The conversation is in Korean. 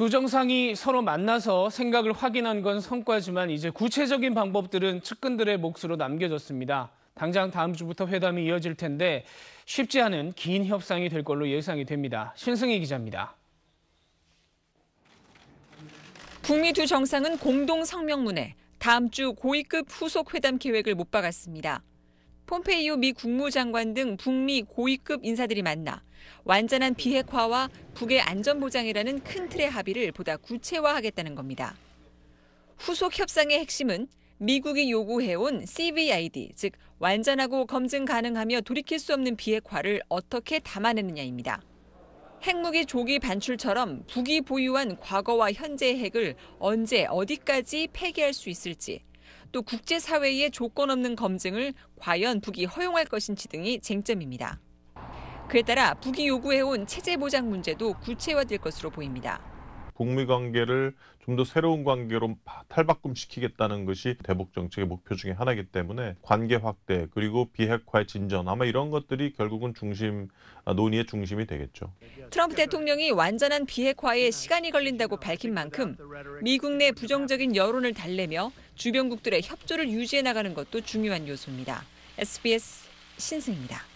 두 정상이 서로 만나서 생각을 확인한 건 성과지만 이제 구체적인 방법들은 측근들의 몫으로 남겨졌습니다. 당장 다음 주부터 회담이 이어질 텐데 쉽지 않은 긴 협상이 될 걸로 예상이 됩니다. 신승희 기자입니다. 북미 두 정상은 공동 성명문에 다음 주 고위급 후속 회담 계획을 못 박았습니다. 폼페이오 미 국무장관 등 북미 고위급 인사들이 만나 완전한 비핵화와 북의 안전보장이라는 큰 틀의 합의를 보다 구체화하겠다는 겁니다. 후속 협상의 핵심은 미국이 요구해온 CVID, 즉 완전하고 검증 가능하며 돌이킬 수 없는 비핵화를 어떻게 담아내느냐입니다. 핵무기 조기 반출처럼 북이 보유한 과거와 현재의 핵을 언제 어디까지 폐기할 수 있을지 또 국제사회의 조건 없는 검증을 과연 북이 허용할 것인지 등이 쟁점입니다. 그에 따라 북이 요구해온 체제 보장 문제도 구체화될 것으로 보입니다. 북미 관계를 좀 더 새로운 관계로 탈바꿈시키겠다는 것이 대북 정책의 목표 중의 하나이기 때문에 관계 확대 그리고 비핵화의 진전 아마 이런 것들이 결국은 중심 아, 논의의 중심이 되겠죠. 트럼프 대통령이 완전한 비핵화에 시간이 걸린다고 밝힌 만큼 미국 내 부정적인 여론을 달래며 주변국들의 협조를 유지해 나가는 것도 중요한 요소입니다. SBS 신승입니다.